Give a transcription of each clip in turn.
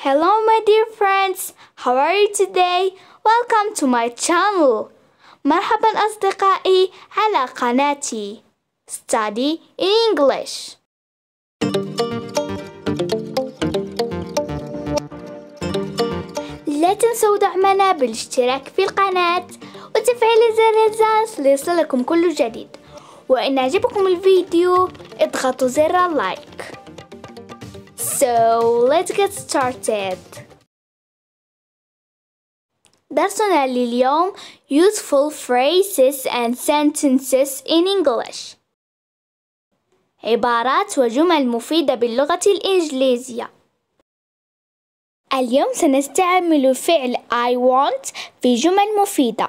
Hello my dear friends How are you today? Welcome to my channel مرحبا أصدقائي على قناتي Study English لا تنسوا دعمنا بالاشتراك في القناة وتفعيل زر الجرس ليصلكم كل جديد وإن أعجبكم الفيديو اضغطوا زر لايك So let's get started. درسنا لليوم useful phrases and sentences in English. عبارات وجمل مفيدة باللغة الإنجليزية. اليوم سنستعمل فعل I want في جمل مفيدة.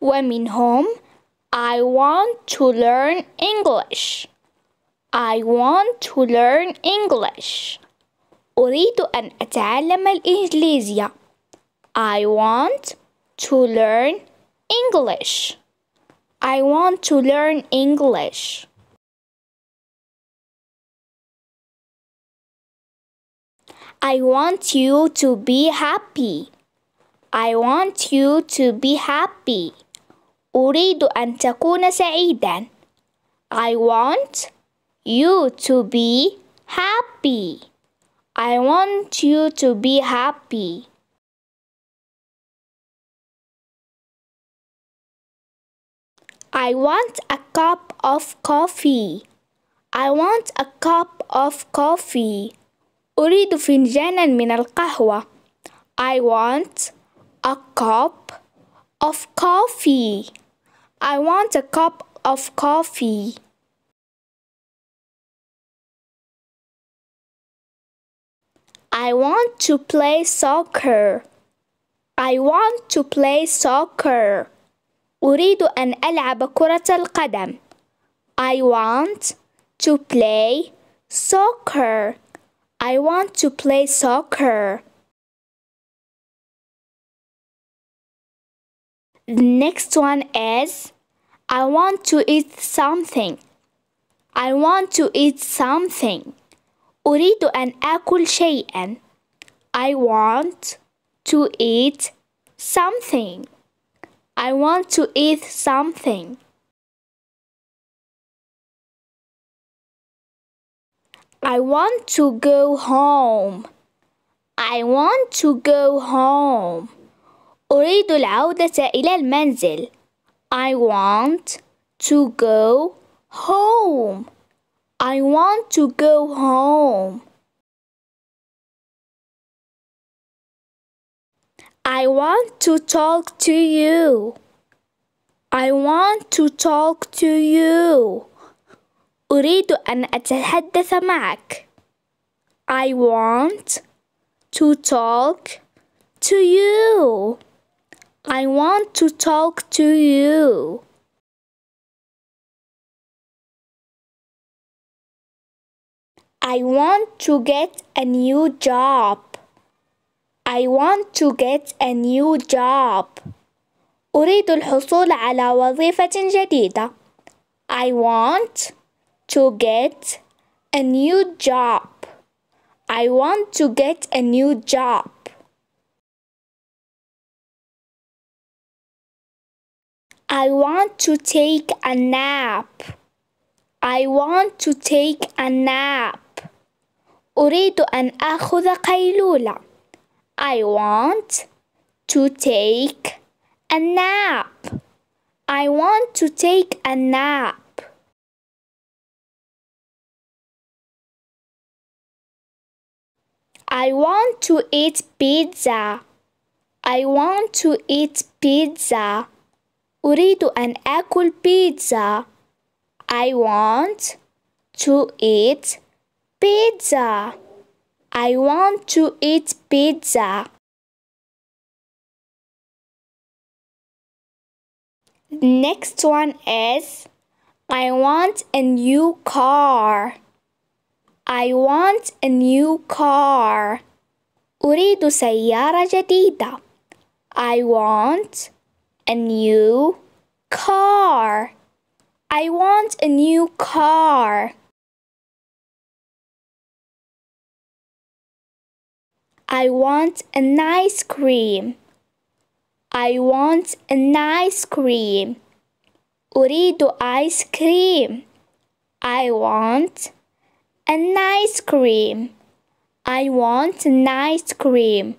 ومنهم I want to learn English. I want to learn English. أريد أن أتعلم الإنجليزية. I want to learn English. I want to learn English. I want you to be happy. I want you to be happy. أريد أن تكون سعيدا. I want you to be happy. I want you to be happy. I want a cup of coffee. I want a cup of coffee. أريد فنجانا من القهوة. I want a cup of coffee. I want a cup of coffee. I want to play soccer. I want to play soccer. أريد أن ألعب كرة القدم. I want to play soccer. I want to play soccer. The next one is I want to eat something. I want to eat something. أريد أن آكل شيئا. I want to eat something. I want to eat something. I want to go home. I want to go home. أريد العودة إلى المنزل. I want to go home. I want to go home. I want to talk to you. I want to talk to you. أريد أن أتحدث معك. I want to talk to you. I want to talk to you. I want to get a new job. I want to get a new job. أريد الحصول على وظيفة جديدة. I want to get a new job. I want to get a new job. I want to take a nap. I want to take a nap. أريد أن آخذ قيلولة. I want to take a nap. I want to take a nap. I want to eat pizza. I want to eat pizza. أريد أن آكل بيتزا. I want to eat Pizza. I want to eat pizza. Next one is I want a new car. I want a new car. أريد سيارة جديدة. I want a new car. I want a new car. I want an ice cream. I want an ice cream. أريد ice cream. I want an ice cream. I want an ice cream.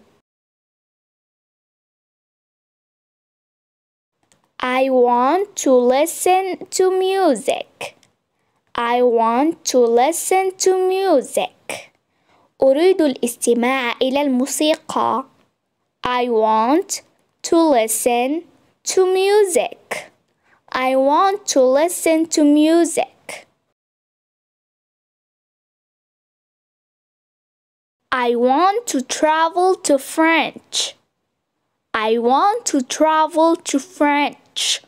I want to listen to music. I want to listen to music. أريد الاستماع إلى الموسيقى. I want to listen to music. I want to listen to music. I want to travel to French. I want to travel to French.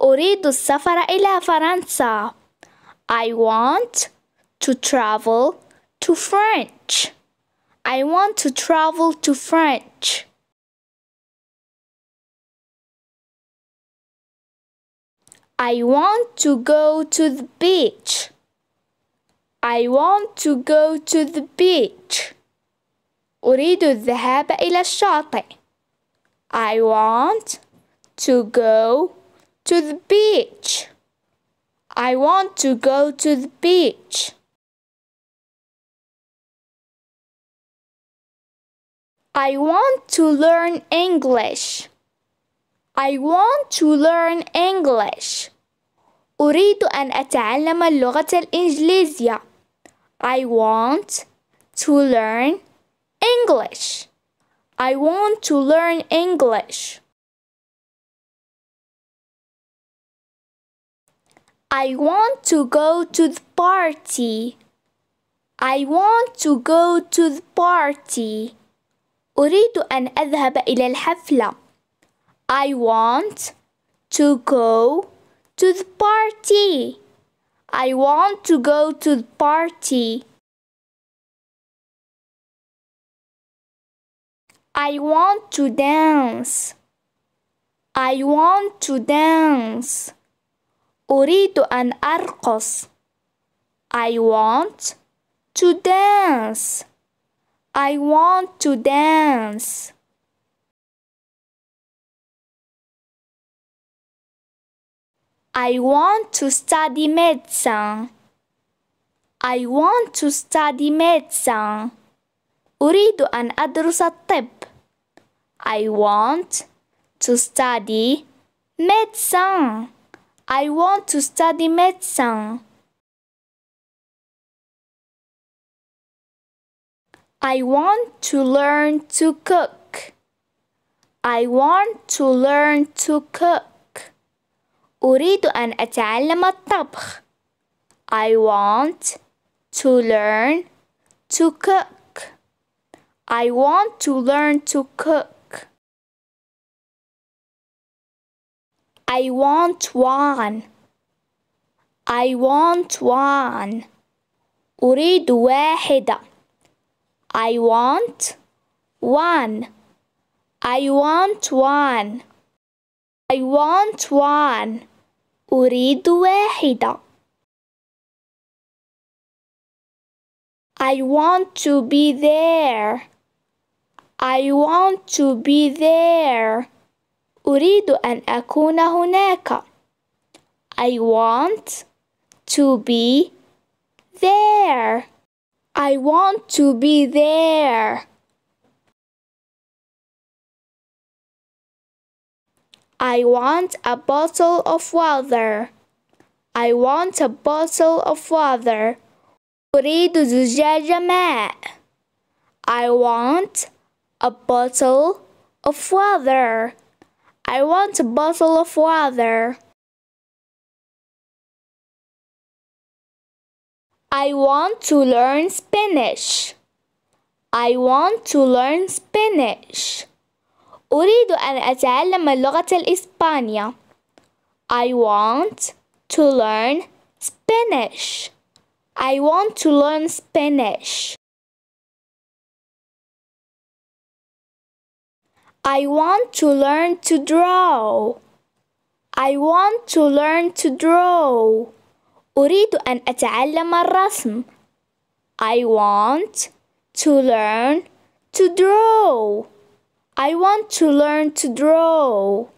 أريد السفر إلى فرنسا. I want to travel to to French. I want to travel to French. I want to go to the beach. I want to go to the beach. أريد الذهاب إلى الشاطئ. I want to go to the beach. I want to go to the beach. I want to learn English. I want to learn English. أريد أن أتعلم اللغة الإنجليزية. I want to learn English. I want to learn English. I want to go to the party. I want to go to the party. أريد أن أذهب إلى الحفلة I want to go to the party I want to go to the party I want to dance I want to dance أريد أن أرقص I want to dance I want to dance. I want to study medicine. I want to study medicine. أريد أن أدرس الطب. I want to study medicine. I want to study medicine. I want to learn to cook. I want to learn to cook. أريد أن أتعلم الطبخ. I want to learn to cook. I want to learn to cook. I want one. I want one. أريد واحدة. I want one. I want one. I want one. أريد واحدة. I want to be there. I want to be there. أريد أن أكون هناك. I want to be there. I want to be there. I want a bottle of water. I want a bottle of water. أريد زجاج ماء. I want a bottle of water. I want a bottle of water. I want to learn Spanish. I want to learn Spanish. أريد أن أتعلم اللغة الإسبانية. I want to learn Spanish. I want to learn Spanish. I want to learn to draw. I want to learn to draw. أريد أن أتعلم الرسم. I want to learn to draw. I want to learn to draw.